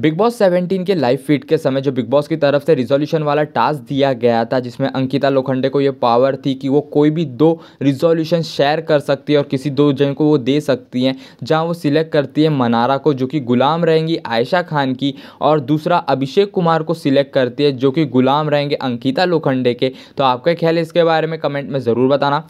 big boss 17 के live feed के समय जो बिग बॉस की तरफ से रिजोल्यूशन वाला टास्क दिया गया था जिसमें अंकिता लोखंडे को ये पावर थी कि वो कोई भी दो रिजोल्यूशन शेयर कर सकती है और किसी दो जन को वो दे सकती हैं जहां वो सिलेक्ट करती है मनारा को जो कि गुलाम रहेंगी आयशा खान की और दूसरा अभिषेक कुमार को सिलेक्ट करती है जो कि गुलाम रहेंगे अंकिता लोखंडे के तो आपका ख्याल इसके बारे में कमेंट में ज़रूर बताना